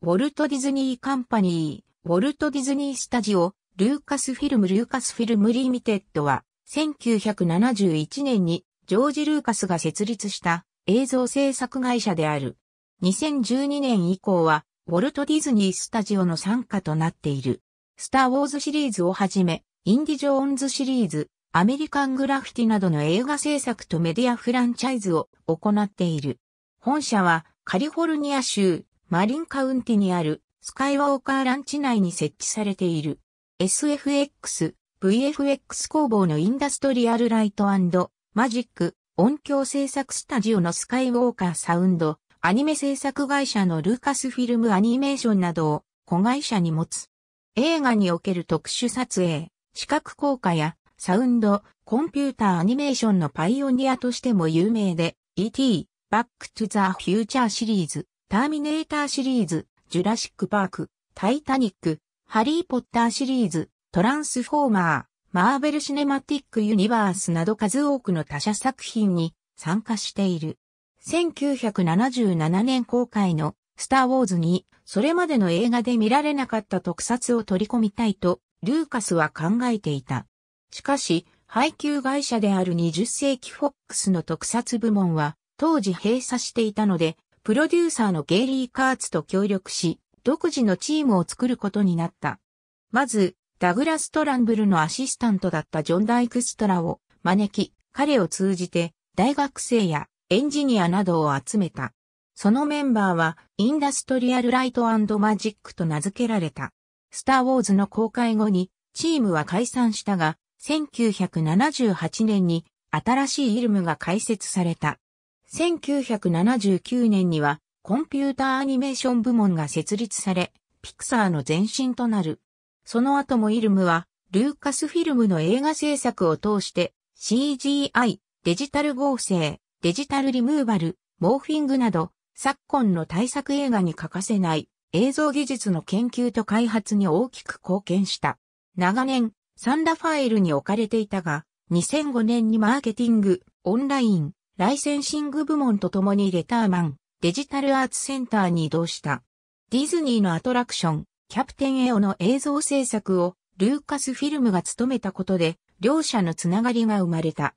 ウォルト・ディズニー・カンパニー、ウォルト・ディズニー・スタジオ、ルーカスフィルム・ルーカスフィルム・リミテッドは、1971年にジョージ・ルーカスが設立した映像制作会社である。2012年以降は、ウォルト・ディズニー・スタジオの参加となっている。スター・ウォーズシリーズをはじめ、インディ・ジョーンズシリーズ、アメリカン・グラフィティなどの映画制作とメディアフランチャイズを行っている。本社はカリフォルニア州マリンカウンティにあるスカイウォーカーランチ内に設置されている SFX、VFX 工房のインダストリアルライトマジック音響制作スタジオのスカイウォーカーサウンド、アニメ制作会社のルーカスフィルムアニメーションなどを子会社に持つ。映画における特殊撮影、視覚効果やサウンド、コンピューターアニメーションのパイオニアとしても有名で、E.T. バックトゥザ・フューチャーシリーズ、ターミネーターシリーズ、ジュラシックパーク、タイタニック、ハリーポッターシリーズ、トランスフォーマー、マーベルシネマティックユニバースなど数多くの他社作品に参加している。1977年公開のスター・ウォーズにそれまでの映画で見られなかった特撮を取り込みたいとルーカスは考えていた。しかし配給会社である20世紀フォックスの特撮部門は当時閉鎖していたのでプロデューサーのゲイリー・カーツと協力し、独自のチームを作ることになった。まず、ダグラス・トランブルのアシスタントだったジョン・ダイクストラを招き、彼を通じて大学生やエンジニアなどを集めた。そのメンバーはインダストリアル・ライトマジックと名付けられた。スター・ウォーズの公開後にチームは解散したが、1978年に新しいイルムが開設された。1979年にはコンピューターアニメーション部門が設立され、ピクサーの前身となる。その後もイルムは、ルーカスフィルムの映画制作を通して、CGI、デジタル合成、デジタルリムーバル、モーフィングなど、昨今の対策映画に欠かせない映像技術の研究と開発に大きく貢献した。長年、サンラファエルに置かれていたが、2005年にマーケティング、オンライン、ライセンシング部門と共にレターマン、デジタルアーツセンターに移動した。ディズニーのアトラクション、キャプテンエオの映像制作をルーカスフィルムが務めたことで、両者のつながりが生まれた。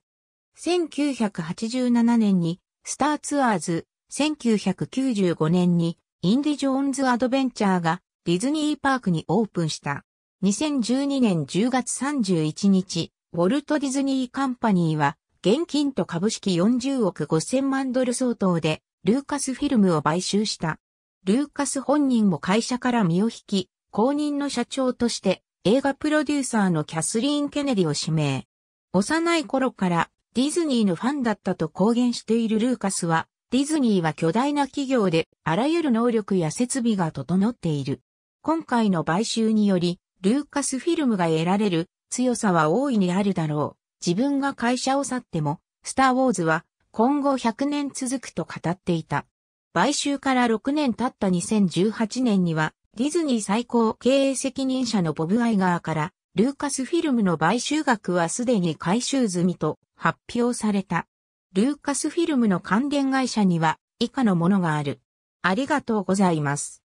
1987年にスターツアーズ、1995年にインディ・ジョーンズ・アドベンチャーがディズニーパークにオープンした。2012年10月31日、ウォルト・ディズニー・カンパニーは現金と株式40億5000万ドル相当で、ルーカスフィルムを買収した。ルーカス本人も会社から身を引き、公認の社長として映画プロデューサーのキャスリーン・ケネディを指名。幼い頃からディズニーのファンだったと公言しているルーカスは、ディズニーは巨大な企業であらゆる能力や設備が整っている。今回の買収により、ルーカスフィルムが得られる強さは大いにあるだろう。自分が会社を去っても、スター・ウォーズは今後100年続くと語っていた。買収から6年経った2018年には、ディズニー最高経営責任者のボブ・アイガーから、ルーカスフィルムの買収額はすでに回収済みと発表された。ルーカスフィルムの関連会社には以下のものがある。ありがとうございます。